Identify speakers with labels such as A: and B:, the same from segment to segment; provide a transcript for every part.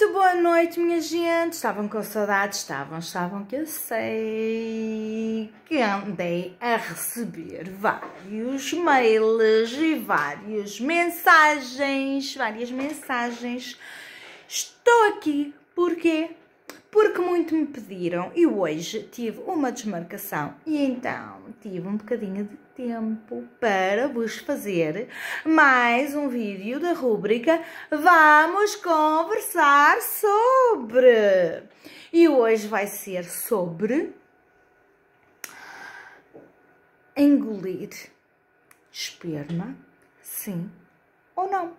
A: Muito boa noite, minha gente. Estavam com saudades? Estavam, estavam, que eu sei que andei a receber vários mails e várias mensagens. Várias mensagens. Estou aqui porque porque muito me pediram e hoje tive uma desmarcação e então tive um bocadinho de tempo para vos fazer mais um vídeo da rúbrica Vamos Conversar Sobre. E hoje vai ser sobre engolir esperma, sim ou não.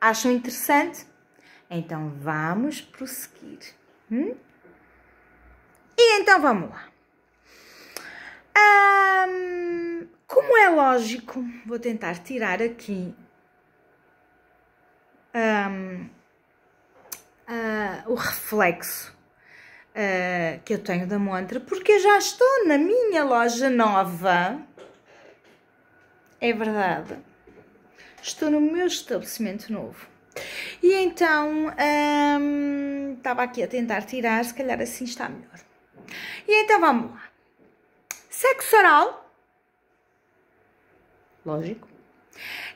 A: Acham interessante? Então vamos prosseguir. Hum? E então vamos lá. Um, como é lógico, vou tentar tirar aqui um, uh, ah, o reflexo uh, que eu tenho da montra, porque eu já estou na minha loja nova. É verdade. Estou no meu estabelecimento novo. E então. Um, estava aqui a tentar tirar, se calhar assim está melhor. E então vamos lá. Sexo oral. Lógico.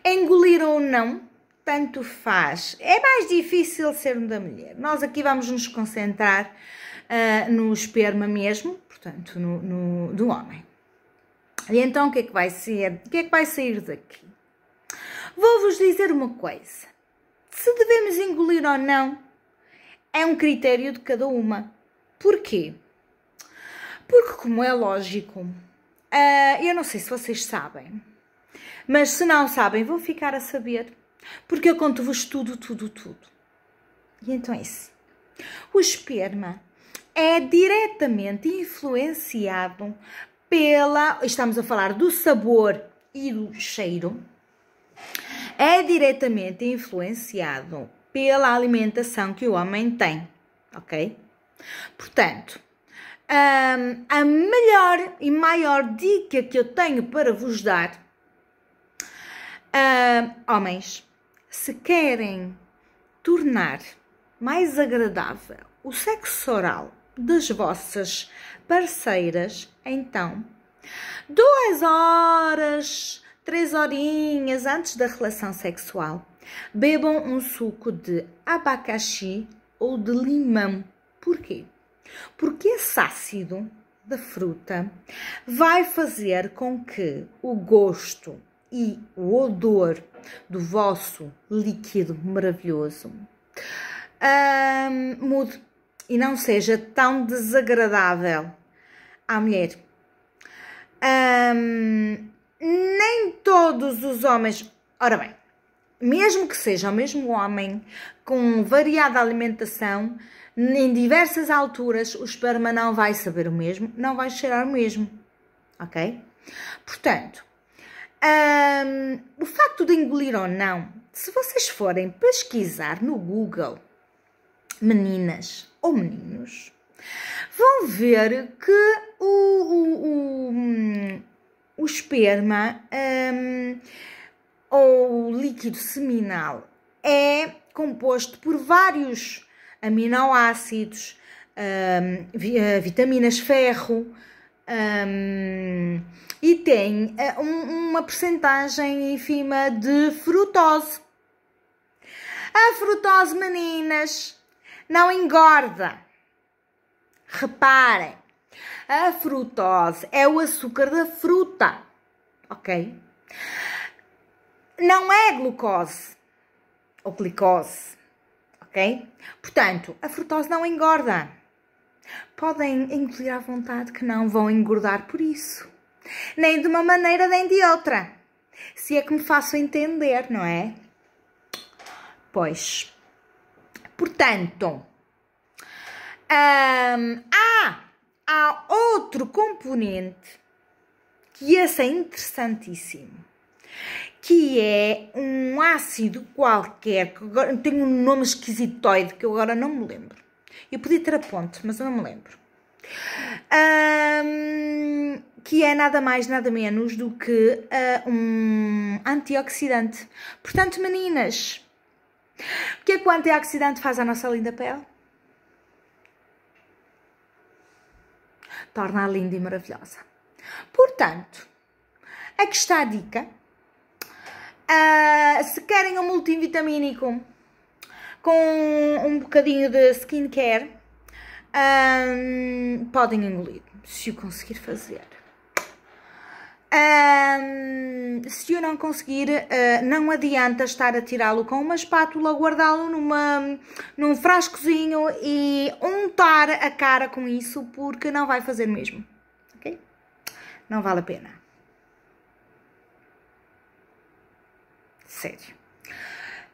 A: Engolir ou não, tanto faz. É mais difícil ser um da mulher. Nós aqui vamos nos concentrar uh, no esperma mesmo, portanto, no, no, do homem. E então o que é que vai ser? O que é que vai sair daqui? Vou-vos dizer uma coisa. Se devemos engolir ou não, é um critério de cada uma. Porquê? Porque, como é lógico, uh, eu não sei se vocês sabem, mas se não sabem, vou ficar a saber, porque eu conto-vos tudo, tudo, tudo. E então é isso. O esperma é diretamente influenciado pela. Estamos a falar do sabor e do cheiro. É diretamente influenciado pela alimentação que o homem tem, ok? Portanto, um, a melhor e maior dica que eu tenho para vos dar, um, homens, se querem tornar mais agradável o sexo oral das vossas parceiras, então duas horas, três horinhas antes da relação sexual, Bebam um suco de abacaxi ou de limão. Porquê? Porque esse ácido da fruta vai fazer com que o gosto e o odor do vosso líquido maravilhoso mude e não seja tão desagradável à mulher. nem todos os homens. Ora bem, mesmo que seja o mesmo homem, com variada alimentação, em diversas alturas, o esperma não vai saber o mesmo, não vai cheirar o mesmo. Ok? Portanto, hum, o facto de engolir ou não, se vocês forem pesquisar no Google, meninas ou meninos, vão ver que o, o, o, hum, o esperma. Hum, ou líquido seminal é composto por vários aminoácidos, um, eh, vitaminas ferro um, e tem eh, uma percentagem ínfima de frutose. A frutose, meninas, não engorda. Reparem, a frutose é o açúcar da fruta, ok? não é glucose ou glicose, ok? Portanto, a frutose não engorda. Podem engolir à vontade que não vão engordar por isso. Nem de uma maneira nem de outra. Se é que me faço entender, não é? Pois. Portanto, hum, há, há outro componente que esse é interessantíssimo que é um ácido qualquer, que agora tem um nome esquisitoide que eu agora não me lembro. Eu podia ter a ponte, mas eu não me lembro. Um, que é nada mais, nada menos do que uh, um antioxidante. Portanto, meninas, o que é que o antioxidante faz à nossa linda pele? Torna-a linda e maravilhosa. Portanto, aqui está a dica Uh, se querem um multivitamínico com um bocadinho de skincare, um, podem engolir, se o conseguir fazer. Um, se o não conseguir, uh, não adianta estar a tirá-lo com uma espátula, guardá-lo num frascozinho e untar a cara com isso, porque não vai fazer mesmo, ok? Não vale a pena. sério.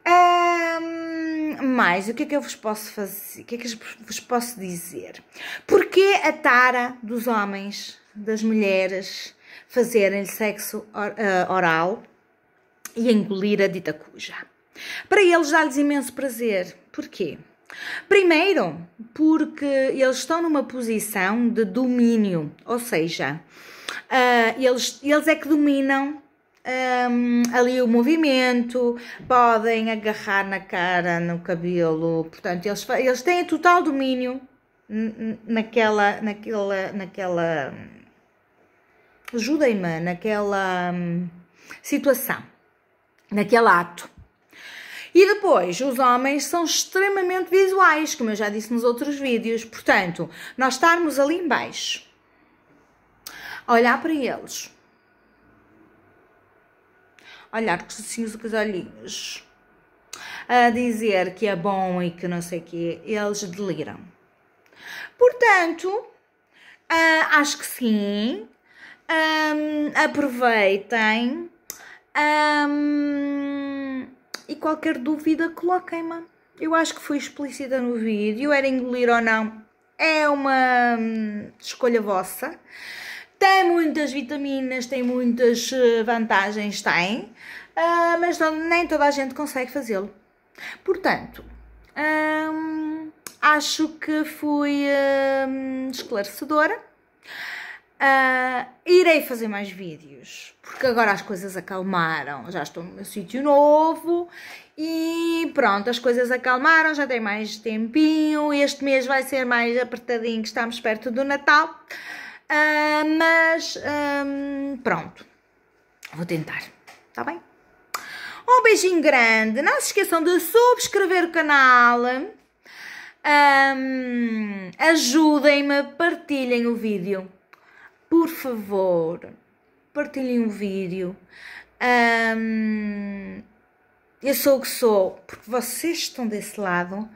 A: Um, mais, o que é que eu vos posso fazer? O que é que eu vos posso dizer? Porquê a tara dos homens, das mulheres, fazerem sexo ah, oral e engolir a dita cuja? Para eles dá-lhes imenso prazer. Porquê? Primeiro, porque eles estão numa posição de domínio, ou seja, ah, eles, eles é que dominam um, ali o movimento, podem agarrar na cara, no cabelo, portanto, eles, eles têm total domínio naquela, naquela, naquela, ajudem-me, naquela hum, situação, naquele ato. E depois, os homens são extremamente visuais, como eu já disse nos outros vídeos, portanto, nós estarmos ali embaixo, olhar para eles, olhar com os olhinhos a dizer que é bom e que não sei o quê, eles deliram. Portanto, uh, acho que sim, um, ah, aproveitem um, ah, e qualquer dúvida coloquem-me. Eu acho que foi explícita no vídeo, era engolir ou não, é uma hum, escolha vossa. Tem muitas vitaminas, tem muitas eh, vantagens, tem, uh, mas não, nem toda a gente consegue fazê-lo. Portanto, hum, acho que fui hum, esclarecedora. Uh, irei fazer mais vídeos, porque agora as coisas acalmaram, já estou no meu sítio novo e pronto, as coisas acalmaram, já tem mais tempinho, este mês vai ser mais apertadinho, que estamos perto do Natal. Uh, mas um, ah, pronto, vou tentar, tá bem? Um beijinho grande, não se esqueçam de subscrever o canal. Um, ah, Ajudem-me, partilhem o vídeo. Por favor, partilhem o vídeo. Um, eu sou o que sou, porque vocês estão desse lado.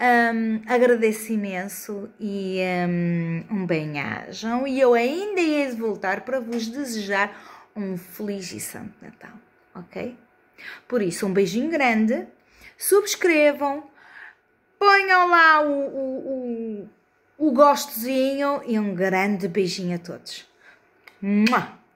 A: Um, agradeço imenso e um, um bem-ajam. E eu ainda hei de voltar para vos desejar um feliz e santo Natal, ok? Por isso, um beijinho grande. Subscrevam, ponham lá o, o, o, o gostozinho e um grande beijinho a todos. Mua!